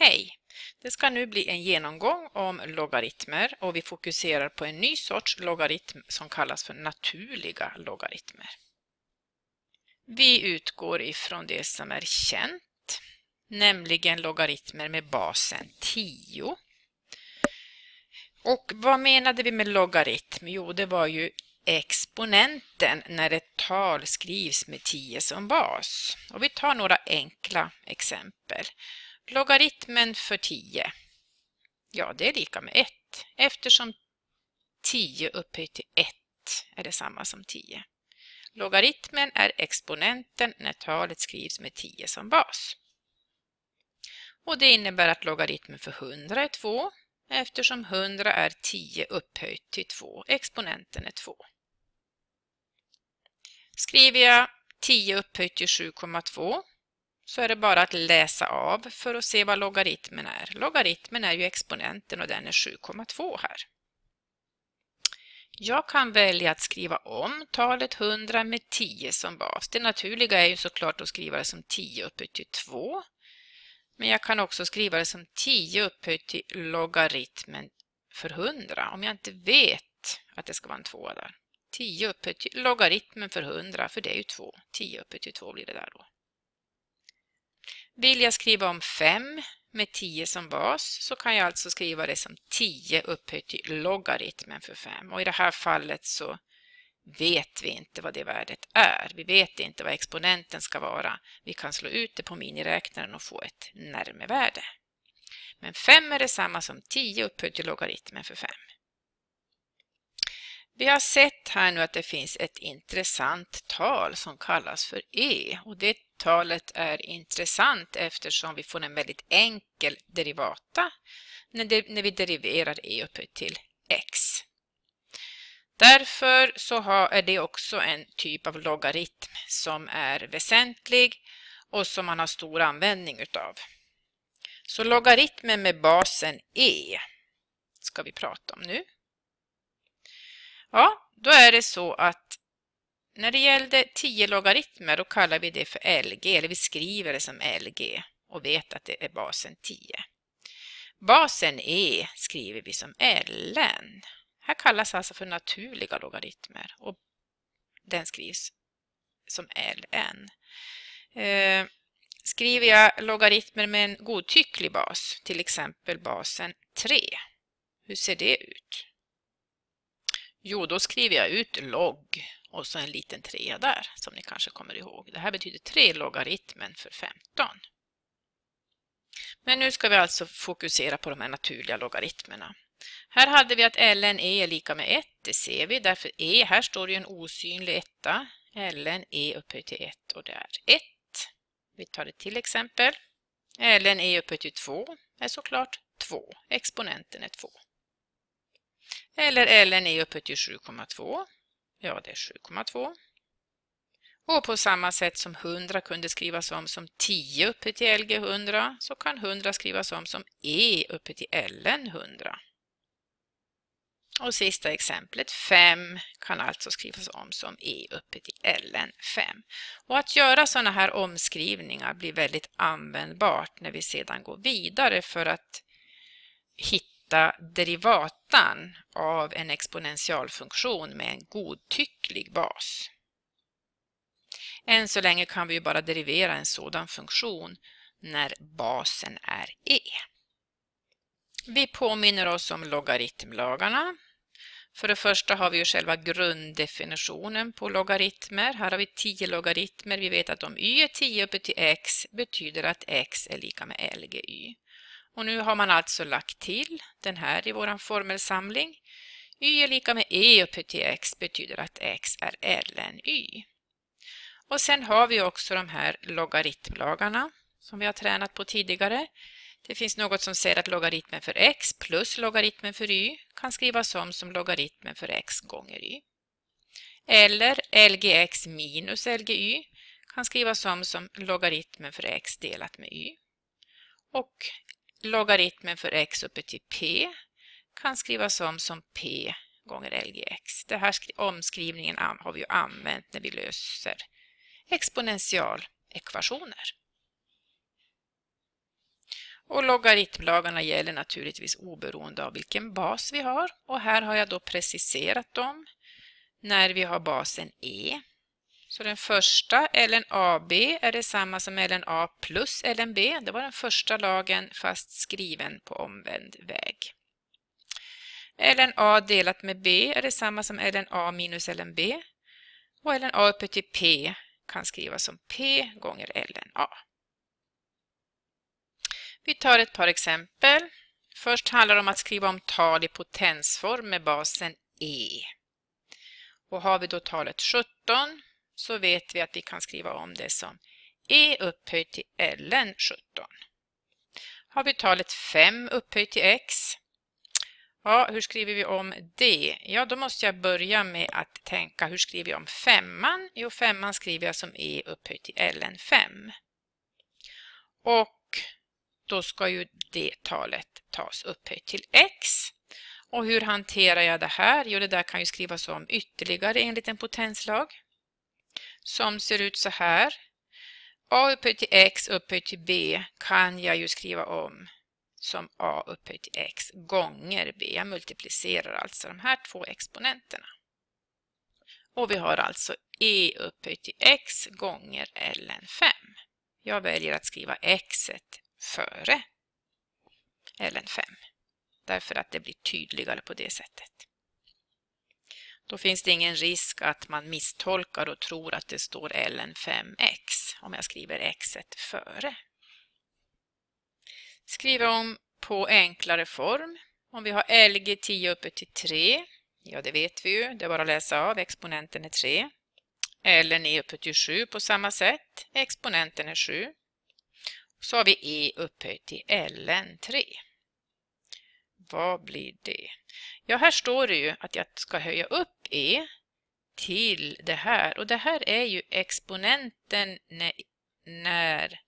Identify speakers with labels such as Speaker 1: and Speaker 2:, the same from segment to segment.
Speaker 1: Hej! Det ska nu bli en genomgång om logaritmer och vi fokuserar på en ny sorts logaritm som kallas för naturliga logaritmer. Vi utgår ifrån det som är känt, nämligen logaritmer med basen 10. Och vad menade vi med logaritm? Jo, det var ju exponenten när ett tal skrivs med 10 som bas. Och vi tar några enkla exempel. Logaritmen för 10. Ja, det är lika med 1 eftersom 10 upphöjt till 1 är detsamma som 10. Logaritmen är exponenten när talet skrivs med 10 som bas. Och det innebär att logaritmen för 100 är 2 eftersom 100 är 10 upphöjt till 2. Exponenten är 2. Skriver jag 10 upphöjt till 7,2 så är det bara att läsa av för att se vad logaritmen är. Logaritmen är ju exponenten och den är 7,2 här. Jag kan välja att skriva om talet 100 med 10 som bas. Det naturliga är ju såklart att skriva det som 10 upphöjt till 2. Men jag kan också skriva det som 10 upphöjt till logaritmen för 100. Om jag inte vet att det ska vara en 2 där. 10 upphöjt till logaritmen för 100, för det är ju 2. 10 upphöjt till 2 blir det där då. Vill jag skriva om 5 med 10 som bas så kan jag alltså skriva det som 10 upphöjt till logaritmen för 5. Och i det här fallet så vet vi inte vad det värdet är. Vi vet inte vad exponenten ska vara. Vi kan slå ut det på miniräknaren och få ett närmevärde. Men 5 är detsamma som 10 upphöjt till logaritmen för 5. Vi har sett här nu att det finns ett intressant tal som kallas för E och det talet är intressant eftersom vi får en väldigt enkel derivata när vi deriverar e upphöjt till x. Därför så är det också en typ av logaritm som är väsentlig och som man har stor användning utav. Så logaritmen med basen e ska vi prata om nu. Ja, då är det så att när det gällde 10 logaritmer då kallar vi det för LG, eller vi skriver det som LG och vet att det är basen 10. Basen E skriver vi som LN. Här kallas alltså för naturliga logaritmer och den skrivs som LN. Eh, skriver jag logaritmer med en godtycklig bas, till exempel basen 3, hur ser det ut? Jo, då skriver jag ut logg och så en liten 3 där som ni kanske kommer ihåg. Det här betyder 3 logaritmen för 15. Men nu ska vi alltså fokusera på de här naturliga logaritmerna. Här hade vi att ln e är lika med 1, det ser vi. Därför e, här står det en osynlig etta. ln e upphöjt till 1 och det är 1. Vi tar ett till exempel. ln e upphöjt till 2 är såklart 2. Exponenten är 2. Eller ln e upphöjt till 7,2 Ja, det är 7,2. Och på samma sätt som 100 kunde skrivas om som 10 uppe till LG 100 så kan 100 skrivas om som E uppe till LN 100. Och sista exemplet 5 kan alltså skrivas om som E uppe till LN 5. Och att göra sådana här omskrivningar blir väldigt användbart när vi sedan går vidare för att hitta hitta derivatan av en exponentialfunktion med en godtycklig bas. Än så länge kan vi bara derivera en sådan funktion när basen är e. Vi påminner oss om logaritmlagarna. För det första har vi ju själva grunddefinitionen på logaritmer. Här har vi 10 logaritmer. Vi vet att om y är 10 uppe till x betyder att x är lika med lgy. Och nu har man alltså lagt till den här i vår formelsamling. y är lika med e upphöjt till x betyder att x är ln y. Och sen har vi också de här logaritmlagarna som vi har tränat på tidigare. Det finns något som säger att logaritmen för x plus logaritmen för y kan skrivas om som logaritmen för x gånger y. Eller lgx minus lgy kan skrivas om som logaritmen för x delat med y. Och logaritmen för x uppe till p kan skrivas om som p gånger lgx. Den här omskrivningen har vi använt när vi löser exponentialekvationer. Och logaritmlagarna gäller naturligtvis oberoende av vilken bas vi har. Och här har jag då preciserat dem när vi har basen e så den första LNAB är detsamma som LNA plus LNB. Det var den första lagen fast skriven på omvänd väg. LNA delat med B är detsamma som LNA minus LNB. Och LNA upphöjt till P kan skrivas som P gånger LNA. Vi tar ett par exempel. Först handlar det om att skriva om tal i potensform med basen E. Och har vi då talet 17 så vet vi att vi kan skriva om det som e upphöjt till ln 17. Har vi talet 5 upphöjt till x? Ja, hur skriver vi om det? Ja, då måste jag börja med att tänka hur skriver jag om femman? Jo, femman skriver jag som e upphöjt till ln 5. Och då ska ju det talet tas upphöjt till x. Och hur hanterar jag det här? Jo, det där kan ju skrivas om ytterligare enligt en potenslag som ser ut så här. a upphöjt till x upphöjt till b kan jag ju skriva om som a upphöjt till x gånger b. Jag multiplicerar alltså de här två exponenterna. Och vi har alltså e upphöjt till x gånger ln 5. Jag väljer att skriva x före ln 5 därför att det blir tydligare på det sättet. Då finns det ingen risk att man misstolkar och tror att det står ln5x om jag skriver x före. Skriv om på enklare form. Om vi har lg10 uppe till 3, ja det vet vi ju, det är bara att läsa av, exponenten är 3. ln är uppe till 7 på samma sätt, exponenten är 7. Så har vi e upphöjt till ln3. Vad blir det? Ja, här står det ju att jag ska höja upp e till det här. Och det här är ju exponenten när, när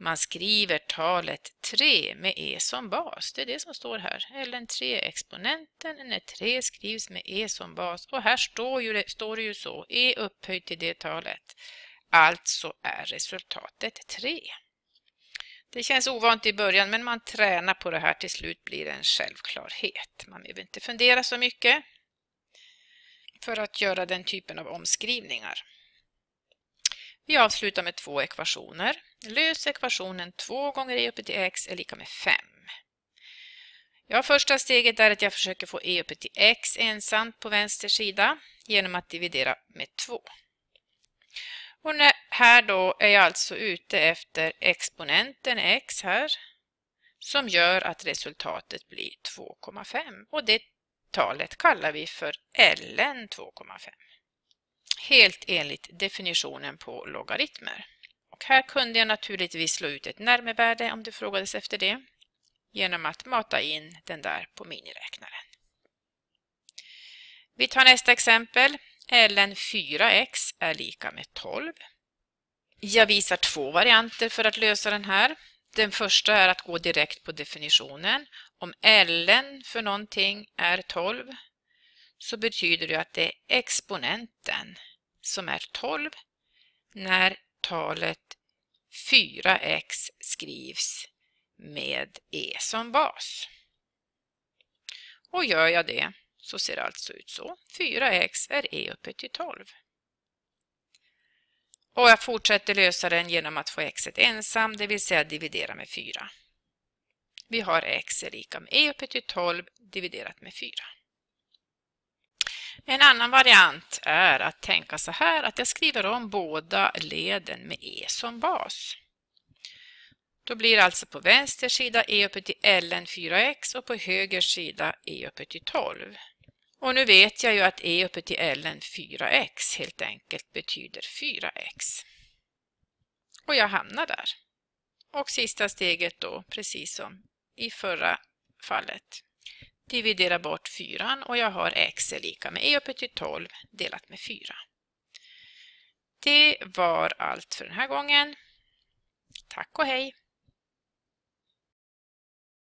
Speaker 1: man skriver talet 3 med e som bas. Det är det som står här. LN3-exponenten när 3 skrivs med e som bas. Och här står, ju, står det ju så. e upphöjt till det talet. Alltså är resultatet 3. Det känns ovant i början men man tränar på det här. Till slut blir det en självklarhet. Man behöver inte fundera så mycket för att göra den typen av omskrivningar. Vi avslutar med två ekvationer. Lös ekvationen 2 gånger e uppe till x är lika med 5. Ja, första steget är att jag försöker få e uppe till x ensamt på vänster sida genom att dividera med 2. Och här då är jag alltså ute efter exponenten x här som gör att resultatet blir 2,5 och det talet kallar vi för ln 2,5. Helt enligt definitionen på logaritmer. Och här kunde jag naturligtvis slå ut ett närmevärde om det frågades efter det genom att mata in den där på miniräknaren. Vi tar nästa exempel. ln 4x är lika med 12. Jag visar två varianter för att lösa den här. Den första är att gå direkt på definitionen om Ln för någonting är 12 så betyder det att det är exponenten som är 12 när talet 4x skrivs med e som bas. Och gör jag det så ser det alltså ut så. 4x är e upphöjt till 12. Och jag fortsätter lösa den genom att få x ensam, det vill säga dividera med 4. Vi har x är lika med e upphöjt till 12 dividerat med 4. En annan variant är att tänka så här att jag skriver om båda leden med e som bas. Då blir alltså på vänster sida e upphöjt till ln 4x och på höger sida e upphöjt till 12. Och nu vet jag ju att e upphöjt till ln 4x helt enkelt betyder 4x. Och jag hamnar där. Och sista steget då, precis som i förra fallet. Dividera bort 4 och jag har x är lika med e upphöjt till 12 delat med 4. Det var allt för den här gången. Tack och hej!